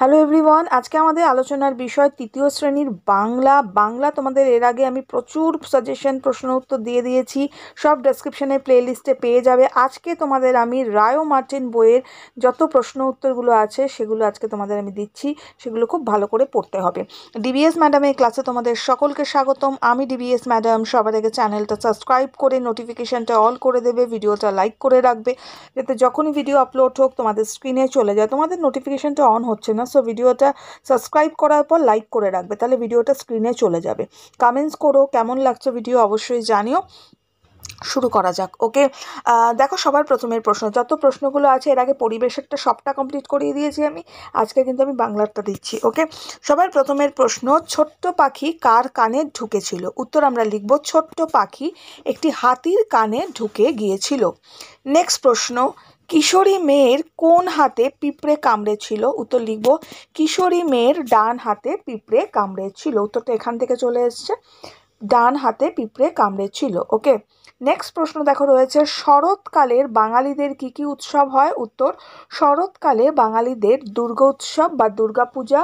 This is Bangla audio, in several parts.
হ্যালো এভরিওয়ান আজকে আমাদের আলোচনার বিষয় তৃতীয় শ্রেণীর বাংলা বাংলা তোমাদের এর আগে আমি প্রচুর সাজেশন প্রশ্ন উত্তর দিয়ে দিয়েছি সব ডেসক্রিপশনে প্লেলিস্টে পেয়ে যাবে আজকে তোমাদের আমি রায়ো মার্টিন বইয়ের যত প্রশ্ন উত্তরগুলো আছে সেগুলো আজকে তোমাদের আমি দিচ্ছি সেগুলো খুব ভালো করে পড়তে হবে ডিবিএস ম্যাডামের ক্লাসে তোমাদের সকলকে স্বাগতম আমি ডিবিএস ম্যাডাম সবার আগে চ্যানেলটা সাবস্ক্রাইব করে নোটিফিকেশানটা অল করে দেবে ভিডিওটা লাইক করে রাখবে যাতে যখনই ভিডিও আপলোড হোক তোমাদের স্ক্রিনে চলে যায় তোমাদের নোটিফিকেশানটা অন হচ্ছে না সো ভিডিওটা সাবস্ক্রাইব করার পর লাইক করে রাখবে তাহলে ভিডিওটা স্ক্রিনে চলে যাবে কমেন্টস করো কেমন লাগছে ভিডিও অবশ্যই জানিও শুরু করা যাক ওকে দেখো সবার প্রথমের প্রশ্ন যত প্রশ্নগুলো আছে এর আগে পরিবেশেরটা সবটা কমপ্লিট করিয়ে দিয়েছি আমি আজকে কিন্তু আমি বাংলারটা দিচ্ছি ওকে সবার প্রথমের প্রশ্ন ছোট্ট পাখি কার কানে ঢুকেছিল উত্তর আমরা লিখব ছোট্ট পাখি একটি হাতির কানে ঢুকে গিয়েছিল নেক্সট প্রশ্ন কিশোরী মেয়ের কোন হাতে পিঁপড়ে কামড়েছিল উত্তর লিখব কিশোরী মেয়ের ডান হাতে পিঁপড়ে কামড়েছিল উত্তরটা এখান থেকে চলে এসছে ডান হাতে পিঁপড়ে কামড়েছিল ওকে নেক্সট প্রশ্ন দেখো রয়েছে শরৎকালের বাঙালিদের কি কি উৎসব হয় উত্তর শরৎকালে বাঙালিদের দুর্গা উৎসব বা দুর্গাপূজা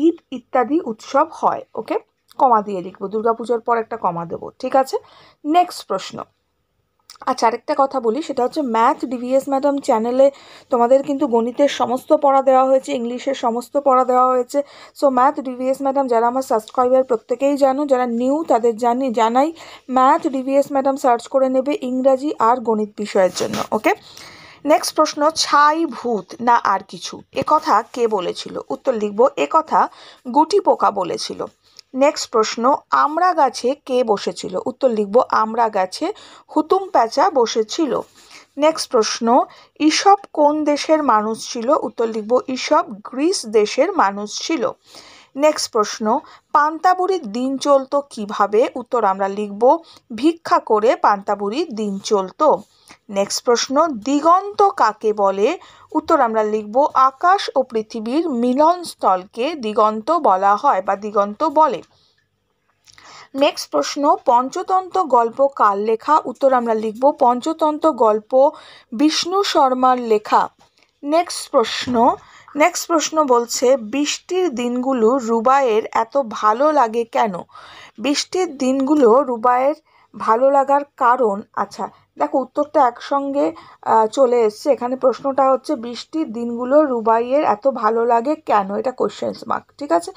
ঈদ ইত্যাদি উৎসব হয় ওকে কমা দিয়ে লিখবো দুর্গাপুজোর পর একটা কমা দেবো ঠিক আছে নেক্সট প্রশ্ন আচ্ছা আরেকটা কথা বলি সেটা হচ্ছে ম্যাথ ডিভিএস ম্যাডাম চ্যানেলে তোমাদের কিন্তু গণিতের সমস্ত পড়া দেওয়া হয়েছে ইংলিশের সমস্ত পড়া দেওয়া হয়েছে সো ম্যাথ ডিভিএস ম্যাডাম যারা আমার সাবস্ক্রাইবার প্রত্যেকেই জানো যারা নিউ তাদের জানি জানাই ম্যাথ ডিভিএস ম্যাডাম সার্চ করে নেবে ইংরাজি আর গণিত বিষয়ের জন্য ওকে নেক্সট প্রশ্ন ছাই ভূত না আর কিছু একথা কে বলেছিল উত্তর লিখব কথা গুটি পোকা বলেছিল নেক্সট প্রশ্ন আমরা গাছে কে বসেছিল উত্তর লিখব আমরা গাছে হুতুম প্যাঁচা বসেছিল নেক্সট প্রশ্ন ইসব কোন দেশের মানুষ ছিল উত্তর লিখব ইসব গ্রিস দেশের মানুষ ছিল নেক্সট প্রশ্ন পান্তাবুড়ির দিন চলতো কিভাবে উত্তর আমরা লিখব ভিক্ষা করে পান্তাবুড়ির দিন চলতো নেক্সট প্রশ্ন দিগন্ত কাকে বলে উত্তর আমরা লিখব আকাশ ও পৃথিবীর মিলনস্থলকে দিগন্ত বলা হয় বা দিগন্ত বলে নেক্সট প্রশ্ন পঞ্চতন্ত্র গল্প কার লেখা উত্তর আমরা লিখব পঞ্চতন্ত্র গল্প বিষ্ণু শর্মার লেখা নেক্সট প্রশ্ন নেক্সট প্রশ্ন বলছে বৃষ্টির দিনগুলো রুবাইয়ের এত ভালো লাগে কেন বৃষ্টির দিনগুলো রুবাইয়ের ভালো লাগার কারণ আচ্ছা দেখো উত্তরটা একসঙ্গে চলে এসছে এখানে প্রশ্নটা হচ্ছে বৃষ্টির দিনগুলো রুবাইয়ের এত ভালো লাগে কেন এটা কোশ্চেন্স মার্ক ঠিক আছে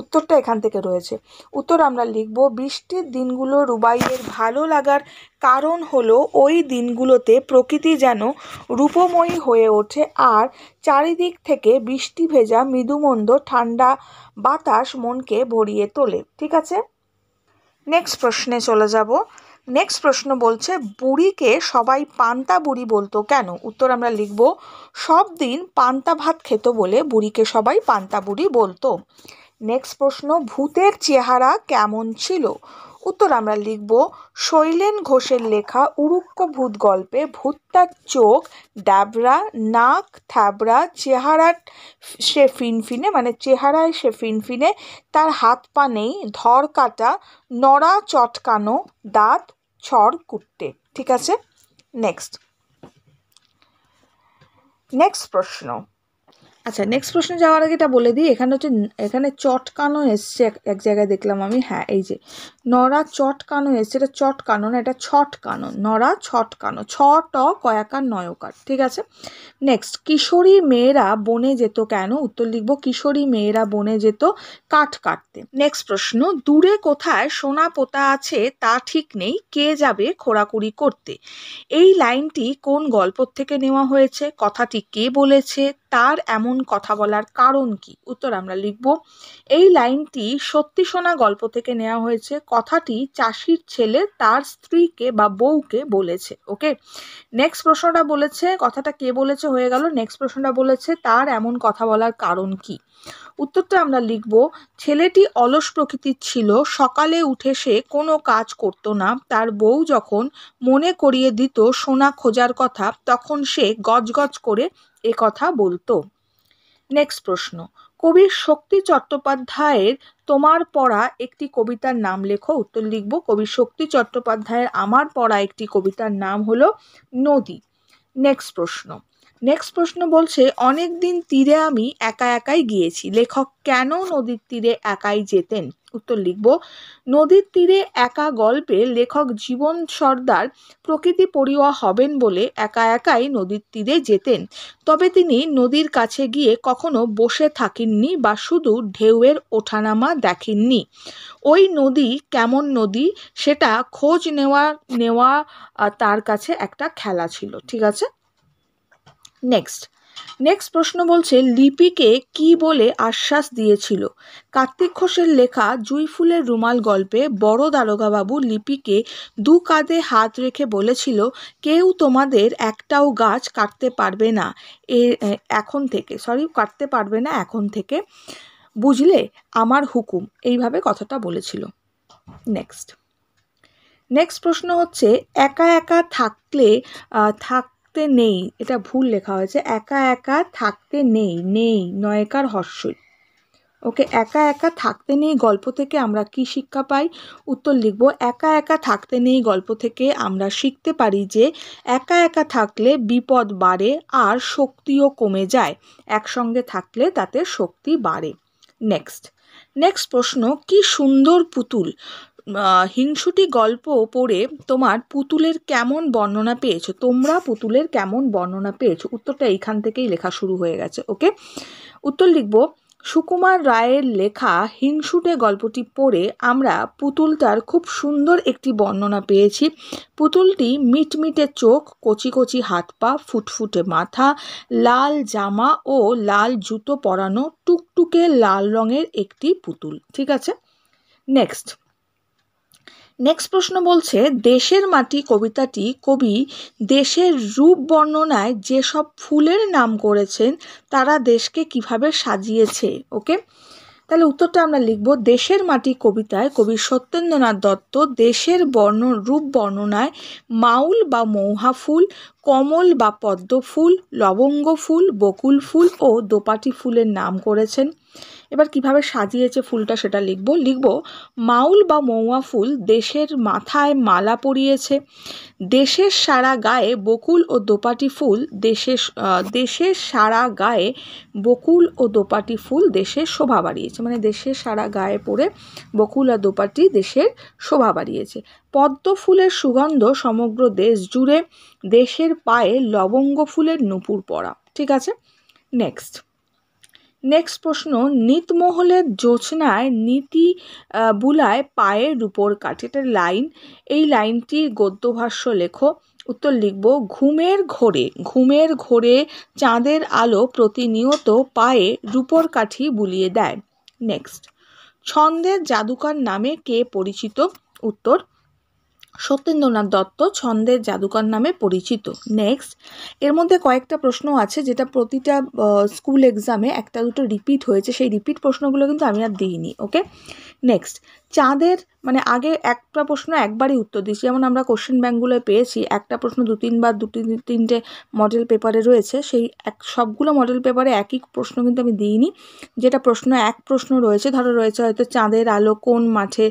উত্তরটা এখান থেকে রয়েছে উত্তর আমরা লিখব বৃষ্টির দিনগুলো রুবাইয়ের ভালো লাগার কারণ হলো ওই দিনগুলোতে প্রকৃতি যেন রূপময়ী হয়ে ওঠে আর চারিদিক থেকে বৃষ্টি ভেজা মৃদুমন্দ ঠান্ডা বাতাস মনকে ভরিয়ে তোলে ঠিক আছে নেক্সট প্রশ্নে চলে যাব নেক্সট প্রশ্ন বলছে বুড়িকে সবাই পান্তা বুড়ি বলতো কেন উত্তর আমরা লিখব সব দিন পান্তা ভাত খেত বলে বুড়িকে সবাই পান্তা বুড়ি বলতো নেক্সট প্রশ্ন ভূতের চেহারা কেমন ছিল উত্তর আমরা লিখব শৈলেন ঘোষের লেখা উড়ুক্ক ভূত গল্পে ভুত্তার চোখ ডাবরা নাক থাবরা চেহারা সে ফিনফিনে মানে চেহারায় সে ফিনফিনে তার হাত পা নেই ধর কাটা নড়া চটকানো দাঁত ছড় কুটতে ঠিক আছে নেক্সট নেক্সট প্রশ্ন আচ্ছা নেক্সট প্রশ্নে যাওয়ার আগে এটা বলে দিই এখানে হচ্ছে এখানে চটকানো এসছে এক জায়গায় দেখলাম আমি হ্যাঁ এই যে নরা চটকানো এসছে এটা চটকানো না এটা ছটকানো নরা ছটকানো ছ ট কয়াকার নয়কার ঠিক আছে নেক্সট কিশোরী মেয়েরা বনে যেত কেন উত্তর লিখবো কিশোরী মেয়েরা বনে যেত কাঠ কাটতে নেক্সট প্রশ্ন দূরে কোথায় সোনা পোতা আছে তা ঠিক নেই কে যাবে খোরাকুরি করতে এই লাইনটি কোন গল্প থেকে নেওয়া হয়েছে কথাটি কে বলেছে তার এমন কথা বলার কারণ কি উত্তর আমরা লিখব এই লাইনটি সত্যি শোনা গল্প থেকে নেওয়া হয়েছে কথাটি চাষির ছেলে তার স্ত্রীকে বা বউকে বলেছে ওকে নেক্সট প্রশ্নটা বলেছে কথাটা কে বলেছে হয়ে গেল নেক্সট প্রশ্নটা বলেছে তার এমন কথা বলার কারণ কি উত্তরটা আমরা লিখব ছেলেটি অলস প্রকৃতির ছিল সকালে উঠে সে কোনো কাজ করতো না তার বউ যখন মনে করিয়ে দিত সোনা খোঁজার কথা তখন সে গজগজ করে এ কথা বলতো নেক্সট প্রশ্ন কবি শক্তি চট্টোপাধ্যায়ের তোমার পড়া একটি কবিতার নাম লেখো উত্তর লিখব কবি শক্তি চট্টোপাধ্যায়ের আমার পড়া একটি কবিতার নাম হলো নদী নেক্সট প্রশ্ন নেক্সট প্রশ্ন বলছে অনেক দিন তীরে আমি একা একাই গিয়েছি লেখক কেন নদীর তীরে একাই যেতেন উত্তর লিখব নদীর তীরে একা গল্পে লেখক জীবন সর্দার প্রকৃতি পরিওয়া হবেন বলে একা একাই নদীর তীরে যেতেন তবে তিনি নদীর কাছে গিয়ে কখনো বসে থাকেননি বা শুধু ঢেউয়ের ওঠানামা দেখেননি ওই নদী কেমন নদী সেটা খোঁজ নেওয়া নেওয়া তার কাছে একটা খেলা ছিল ঠিক আছে নেক্সট নেক্সট প্রশ্ন বলছে লিপিকে কি বলে আশ্বাস দিয়েছিল কার্তিক ঘোষের লেখা জুইফুলের রুমাল গল্পে বড় দারোগাবাবু লিপিকে দু কাঁধে হাত রেখে বলেছিল কেউ তোমাদের একটাও গাছ কাটতে পারবে না এ এখন থেকে সরি কাটতে পারবে না এখন থেকে বুঝলে আমার হুকুম এইভাবে কথাটা বলেছিল নেক্সট নেক্সট প্রশ্ন হচ্ছে একা একা থাকলে থাক থাকতে নেই এটা ভুল লেখা হয়েছে একা একা থাকতে নেই নেই নয়কার হর্ষই ওকে একা একা থাকতে নেই গল্প থেকে আমরা কি শিক্ষা পাই উত্তর লিখব একা একা থাকতে নেই গল্প থেকে আমরা শিখতে পারি যে একা একা থাকলে বিপদ বাড়ে আর শক্তিও কমে যায় একসঙ্গে থাকলে তাতে শক্তি বাড়ে নেক্সট নেক্সট প্রশ্ন কি সুন্দর পুতুল হিংসুটি গল্প পড়ে তোমার পুতুলের কেমন বর্ণনা পেয়েছো তোমরা পুতুলের কেমন বর্ণনা পেয়েছো উত্তরটা এইখান থেকেই লেখা শুরু হয়ে গেছে ওকে উত্তর লিখব সুকুমার রায়ের লেখা হিংসুটে গল্পটি পড়ে আমরা পুতুলটার খুব সুন্দর একটি বর্ণনা পেয়েছি পুতুলটি মিটমিটে চোখ কচি কচি হাত পা ফুটফুটে মাথা লাল জামা ও লাল জুতো পরানো টুকটুকে লাল রঙের একটি পুতুল ঠিক আছে নেক্সট নেক্সট প্রশ্ন বলছে দেশের মাটি কবিতাটি কবি দেশের রূপ বর্ণনায় যেসব ফুলের নাম করেছেন তারা দেশকে কিভাবে সাজিয়েছে ওকে তাহলে উত্তরটা আমরা লিখব দেশের মাটি কবিতায় কবি সত্যেন্দ্রনাথ দত্ত দেশের বর্ণ রূপ বর্ণনায় মাউল বা মৌহা ফুল কমল বা পদ্ম ফুল লবঙ্গ ফুল বকুল ফুল ও দোপাটি ফুলের নাম করেছেন এবার কিভাবে সাজিয়েছে ফুলটা সেটা লিখব লিখব মাউল বা মৌয়া ফুল দেশের মাথায় মালা পরিয়েছে দেশের সারা গায়ে বকুল ও দোপাটি ফুল দেশের দেশের সারা গায়ে বকুল ও দোপাটি ফুল দেশের শোভা বাড়িয়েছে মানে দেশের সারা গায়ে পরে বকুল আর দোপাটি দেশের শোভা বাড়িয়েছে পদ্ম ফুলের সুগন্ধ সমগ্র দেশ জুড়ে দেশের পায়ে লবঙ্গ ফুলের নুপুর পরা ঠিক আছে নেক্সট নেক্সট প্রশ্ন নিতমহলের জোছনায় নীতি বুলায় পায়ের রূপর কাঠেটার লাইন এই লাইনটি গদ্যভাষ্য লেখো উত্তর লিখব ঘুমের ঘোরে ঘুমের ঘোরে চাঁদের আলো প্রতিনিয়ত পায়ে রূপর কাঠি বুলিয়ে দেয় নেক্সট ছন্দের জাদুকার নামে কে পরিচিত উত্তর সত্যেন্দ্রনাথ দত্ত ছন্দের জাদুকর নামে পরিচিত নেক্সট এর মধ্যে কয়েকটা প্রশ্ন আছে যেটা প্রতিটা স্কুল এক্সামে একটা দুটো রিপিট হয়েছে সেই রিপিট প্রশ্নগুলো কিন্তু আমি আর দিইনি ওকে নেক্সট চাঁদের মানে আগে একটা প্রশ্ন একবারই উত্তর দিচ্ছি যেমন আমরা কোশ্চেন ব্যাঙ্কগুলোয় পেয়েছি একটা প্রশ্ন দু তিনবার দু তিন তিনটে মডেল পেপারে রয়েছে সেই এক সবগুলো মডেল পেপারে একই প্রশ্ন কিন্তু আমি দিইনি যেটা প্রশ্ন এক প্রশ্ন রয়েছে ধরো রয়েছে হয়তো চাঁদের আলো কোন মাঠে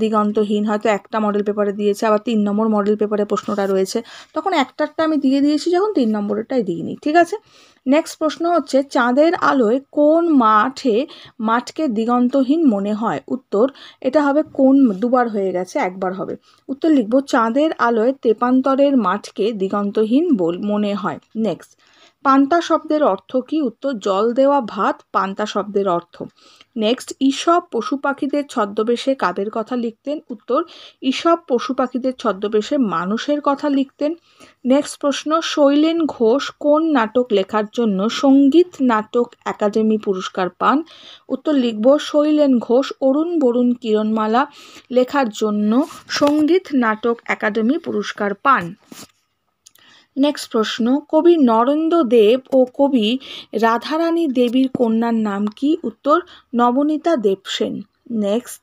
দিগন্তহীন হয়তো একটা মডেল পেপারে দিয়েছে আবার তিন নম্বর মডেল পেপারে প্রশ্নটা রয়েছে তখন একটারটা আমি দিয়ে দিয়েছি যখন তিন নম্বরেরটাই দিইনি ঠিক আছে নেক্সট প্রশ্ন হচ্ছে চাঁদের আলোয় কোন মাঠে মাঠকে দিগন্তহীন মনে হয় উত্তর এটা হবে কোন দুবার হয়ে গেছে একবার হবে উত্তর লিখব চাঁদের আলোয় তেপান্তরের মাঠকে দিগন্তহীন বল মনে হয় নেক্সট পান্তা শব্দের অর্থ কি উত্তর জল দেওয়া ভাত পান্তা শব্দের অর্থ নেক্সট ঈসব পশু পাখিদের ছদ্মবেশে কাদের কথা লিখতেন উত্তর ঈসব পশু পাখিদের ছদ্মবেশে মানুষের কথা লিখতেন নেক্সট প্রশ্ন শৈলেন ঘোষ কোন নাটক লেখার জন্য সঙ্গীত নাটক একাডেমি পুরস্কার পান উত্তর লিখব শৈলেন ঘোষ অরুণ বরুণ কিরণমালা লেখার জন্য সঙ্গীত নাটক একাডেমি পুরস্কার পান নেক্সট প্রশ্ন কবি নরেন্দ্র দেব ও কবি রাধারানী দেবীর কন্যার নাম কি উত্তর নবনীতা দেবসেন নেক্সট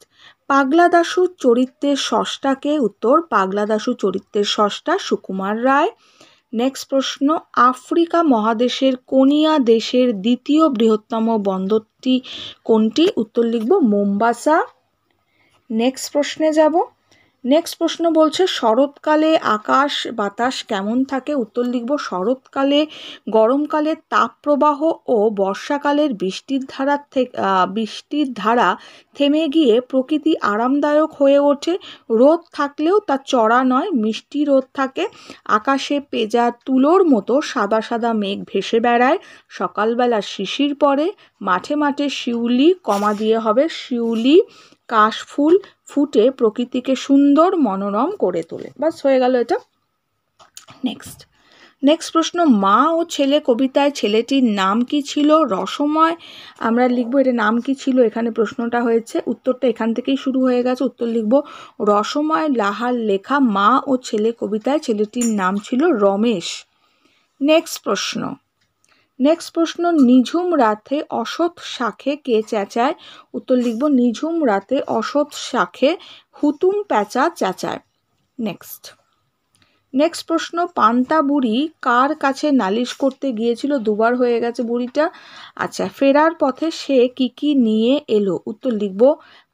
পাগলা দাসু চরিত্রের ষষ্ঠাকে উত্তর পাগলা দাসু চরিত্রের ষষ্ঠা সুকুমার রায় নেক্সট প্রশ্ন আফ্রিকা মহাদেশের কোনিয়া দেশের দ্বিতীয় বৃহত্তম বন্দরটি কোনটি উত্তর লিখব মোম্বাসা নেক্সট প্রশ্নে যাব নেক্সট প্রশ্ন বলছে শরৎকালে আকাশ বাতাস কেমন থাকে উত্তর লিখব শরৎকালে গরমকালে তাপপ্রবাহ ও বর্ষাকালের বৃষ্টির ধারা থেকে বৃষ্টির ধারা থেমে গিয়ে প্রকৃতি আরামদায়ক হয়ে ওঠে রোদ থাকলেও তা চড়া নয় মিষ্টি রোদ থাকে আকাশে পেজা তুলোর মতো সাদা সাদা মেঘ ভেসে বেড়ায় সকালবেলা শিশির পরে মাঠে মাঠে শিউলি কমা দিয়ে হবে শিউলি কাশফুল ফুটে প্রকৃতিকে সুন্দর মনোরম করে তোলে বাস হয়ে গেল এটা নেক্সট নেক্সট প্রশ্ন মা ও ছেলে কবিতায় ছেলেটির নাম কি ছিল রসময় আমরা লিখবো এটা নাম কি ছিল এখানে প্রশ্নটা হয়েছে উত্তরটা এখান থেকেই শুরু হয়ে গেছে উত্তর লিখব রসময় লাহার লেখা মা ও ছেলে কবিতায় ছেলেটির নাম ছিল রমেশ নেক্সট প্রশ্ন নেক্সট প্রশ্ন নিঝুম রাতে অসৎ শাখে কে চেঁচায় উত্তর লিখব নিঝুম রাতে অসৎ শাখে হুতুম প্যাঁচা চেঁচায় নেক্সট নেক্সট প্রশ্ন পান্তা বুড়ি কার কাছে নালিশ করতে গিয়েছিল দুবার হয়ে গেছে বুড়িটা আচ্ছা ফেরার পথে সে কি কি নিয়ে এলো উত্তর লিখব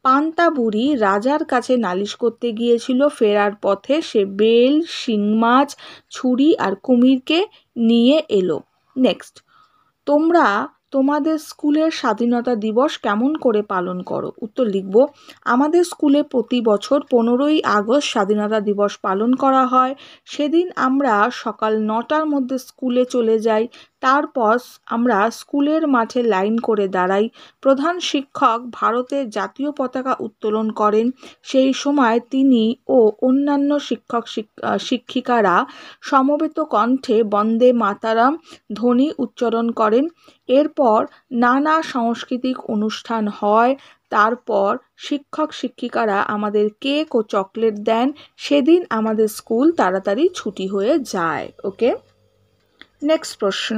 পান্তা বুড়ি রাজার কাছে নালিশ করতে গিয়েছিল ফেরার পথে সে বেল শিং মাছ ছুরি আর কুমিরকে নিয়ে এলো নেক্সট তোমরা তোমাদের স্কুলের স্বাধীনতা দিবস কেমন করে পালন করো উত্তর লিখব আমাদের স্কুলে প্রতি বছর পনেরোই আগস্ট স্বাধীনতা দিবস পালন করা হয় সেদিন আমরা সকাল নটার মধ্যে স্কুলে চলে যাই তারপর আমরা স্কুলের মাঠে লাইন করে দাঁড়াই প্রধান শিক্ষক ভারতের জাতীয় পতাকা উত্তোলন করেন সেই সময় তিনি ও অন্যান্য শিক্ষক শিক্ষিকারা সমবেত কণ্ঠে বন্দে মাতারাম ধ্বনি উচ্চারণ করেন এরপর নানা সাংস্কৃতিক অনুষ্ঠান হয় তারপর শিক্ষক শিক্ষিকারা আমাদের কেক ও চকলেট দেন সেদিন আমাদের স্কুল তাড়াতাড়ি ছুটি হয়ে যায় ওকে নেক্সট প্রশ্ন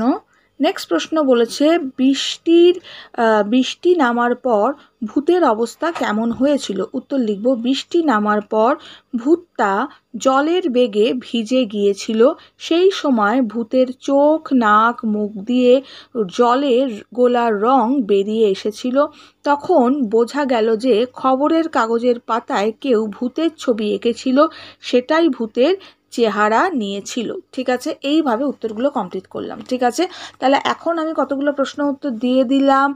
নেক্সট প্রশ্ন বলেছে বৃষ্টির বৃষ্টি নামার পর ভূতের অবস্থা কেমন হয়েছিল উত্তর লিখব বৃষ্টি নামার পর ভূতটা জলের বেগে ভিজে গিয়েছিল সেই সময় ভূতের চোখ নাক মুখ দিয়ে জলের গোলার রং বেরিয়ে এসেছিল তখন বোঝা গেল যে খবরের কাগজের পাতায় কেউ ভূতের ছবি এঁকেছিল সেটাই ভূতের চেহারা নিয়েছিল ঠিক আছে এইভাবে উত্তরগুলো কমপ্লিট করলাম ঠিক আছে তাহলে এখন আমি কতগুলো প্রশ্ন উত্তর দিয়ে দিলাম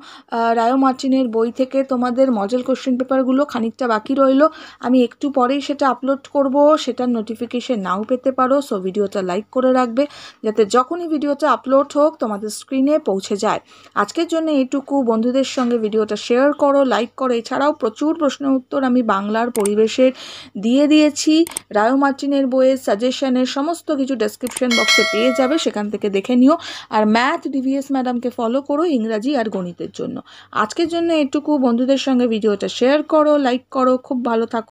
রায়ো মার্টিনের বই থেকে তোমাদের মজেল কোশ্চেন পেপারগুলো খানিকটা বাকি রইল আমি একটু পরেই সেটা আপলোড করব সেটার নোটিফিকেশান নাও পেতে পারো সো ভিডিওটা লাইক করে রাখবে যাতে যখনই ভিডিওটা আপলোড হোক তোমাদের স্ক্রিনে পৌঁছে যায় আজকের জন্য এইটুকু বন্ধুদের সঙ্গে ভিডিওটা শেয়ার করো লাইক করো এছাড়াও প্রচুর প্রশ্ন উত্তর আমি বাংলার পরিবেশের দিয়ে দিয়েছি রায়ো মার্টিনের বইয়ের সাজেস্ট সাজেশনের সমস্ত কিছু ডেসক্রিপশন বক্সে পেয়ে যাবে সেখান থেকে দেখে নিও আর ম্যাথ ডিভিএস ম্যাডামকে ফলো করো ইংরাজি আর গণিতের জন্য আজকের জন্য এটুকু বন্ধুদের সঙ্গে ভিডিওটা শেয়ার করো লাইক করো খুব ভালো থাকো